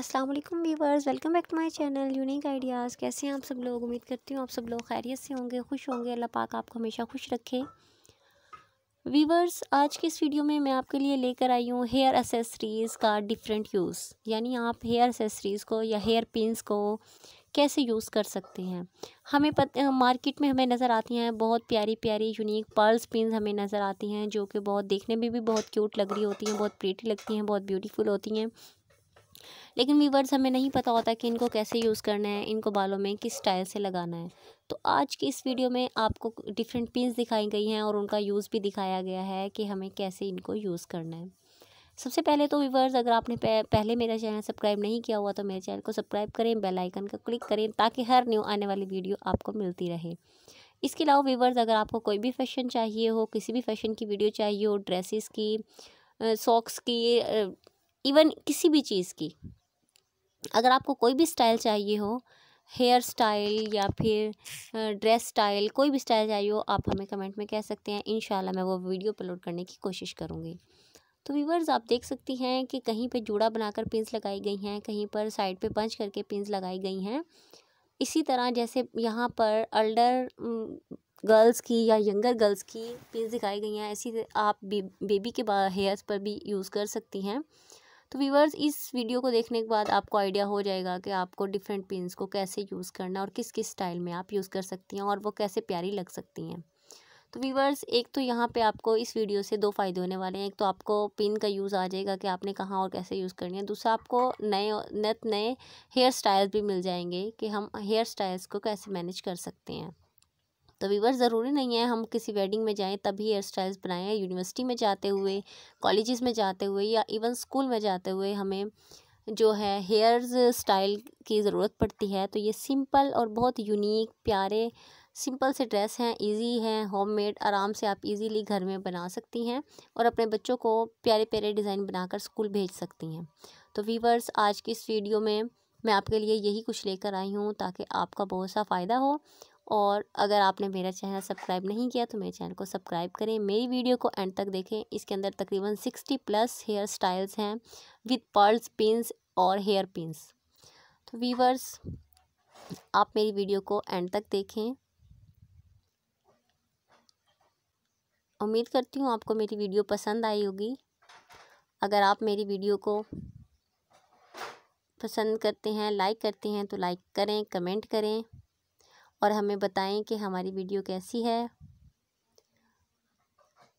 अस्सलाम वालेकुम viewers welcome back to my channel Unique Ideas कैसे हैं आप सब लोग उम्मीद करती हूँ आप सब लोग खैरियत से होंगे खुश होंगे अल्लाह पाक आपको हमेशा खुश रखे वीवर्स आज के इस वीडियो में मैं आपके लिए लेकर आई हूँ हेयर एसेसरीज़ का डिफरेंट यूज़ यानी आप हेयर एसेसरीज़ को या हेयर पिनस को कैसे यूज़ कर सकते हैं हमें पत मार्केट में हमें नज़र आती हैं बहुत प्यारी प्यारी यूनिक पर्ल्स पिन हमें नज़र आती हैं जो कि बहुत देखने में भी बहुत क्यूट लग रही होती हैं बहुत प्रीटी लगती हैं बहुत ब्यूटीफुल होती हैं लेकिन वीवर्स हमें नहीं पता होता कि इनको कैसे यूज़ करना है इनको बालों में किस स्टाइल से लगाना है तो आज की इस वीडियो में आपको डिफरेंट पिंस दिखाई गई हैं और उनका यूज़ भी दिखाया गया है कि हमें कैसे इनको यूज़ करना है सबसे पहले तो वीवर्स अगर आपने पहले मेरा चैनल सब्सक्राइब नहीं किया हुआ तो मेरे चैनल को सब्सक्राइब करें बेल आइकन का क्लिक करें ताकि हर न्यू आने वाली वीडियो आपको मिलती रहे इसके अलावा वीवर्स अगर आपको कोई भी फैशन चाहिए हो किसी भी फैशन की वीडियो चाहिए हो ड्रेसेस की सॉक्स की इवन किसी भी चीज़ की अगर आपको कोई भी स्टाइल चाहिए हो हेयर स्टाइल या फिर ड्रेस स्टाइल कोई भी स्टाइल चाहिए हो आप हमें कमेंट में कह सकते हैं इन मैं वो वीडियो अपलोड करने की कोशिश करूँगी तो व्यूवर्स आप देख सकती हैं कि कहीं पे जूड़ा बनाकर पिंस लगाई गई हैं कहीं पर साइड पे पंच करके पिंस लगाई गई हैं इसी तरह जैसे यहाँ पर अल्डर गर्ल्स की या यंगर गर्ल्स की पिंस दिखाई गई हैं ऐसी आप बेबी के हेयर्स पर भी यूज़ कर सकती हैं तो व्यूवर्स इस वीडियो को देखने के बाद आपको आइडिया हो जाएगा कि आपको डिफरेंट पिंस को कैसे यूज़ करना और किस किस स्टाइल में आप यूज़ कर सकती हैं और वो कैसे प्यारी लग सकती हैं तो वीवर्स एक तो यहाँ पे आपको इस वीडियो से दो फ़ायदे होने वाले हैं एक तो आपको पिन का यूज़ आ जाएगा कि आपने कहाँ और कैसे यूज़ करनी है दूसरा आपको नए नत नए हेयर स्टाइल्स भी मिल जाएंगे कि हम हेयर स्टाइल्स को कैसे मैनेज कर सकते हैं तो वीवर ज़रूरी नहीं है हम किसी वेडिंग में जाएँ तभी हेयर स्टाइल्स बनाएँ यूनिवर्सिटी में जाते हुए कॉलेजेस में जाते हुए या इवन स्कूल में जाते हुए हमें जो है हेयर्स स्टाइल की ज़रूरत पड़ती है तो ये सिंपल और बहुत यूनिक प्यारे सिंपल से ड्रेस हैं इजी हैं होममेड आराम से आप इजीली घर में बना सकती हैं और अपने बच्चों को प्यारे प्यारे डिज़ाइन बनाकर स्कूल भेज सकती हैं तो वीवर्स आज की इस वीडियो में मैं आपके लिए यही कुछ लेकर आई हूँ ताकि आपका बहुत सा फ़ायदा हो और अगर आपने मेरा चैनल सब्सक्राइब नहीं किया तो मेरे चैनल को सब्सक्राइब करें मेरी वीडियो को एंड तक देखें इसके अंदर तकरीबन sixty plus hair styles with विथ पर्ल्स पिंस और हेयर पिन्स तो वीवर्स आप मेरी वीडियो को एंड तक देखें उम्मीद करती हूँ आपको मेरी वीडियो पसंद आई होगी अगर आप मेरी वीडियो को पसंद करते हैं लाइक करते हैं तो लाइक करें कमेंट करें और हमें बताएं कि हमारी वीडियो कैसी है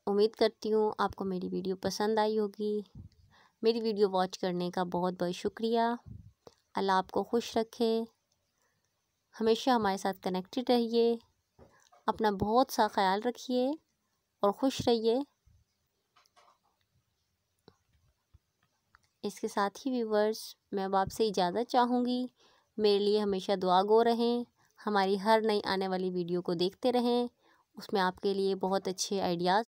उम्मीद करती हूँ आपको मेरी वीडियो पसंद आई होगी मेरी वीडियो वॉच करने का बहुत बहुत शुक्रिया अल्लाह आपको खुश रखे हमेशा हमारे साथ कनेक्टेड रहिए अपना बहुत सा ख्याल रखिए और खुश रहिए इसके साथ ही व्यूवर्स मैं अब आपसे इजाज़त चाहूँगी मेरे लिए हमेशा दुआ गो रहें हमारी हर नई आने वाली वीडियो को देखते रहें उसमें आपके लिए बहुत अच्छे आइडियाज़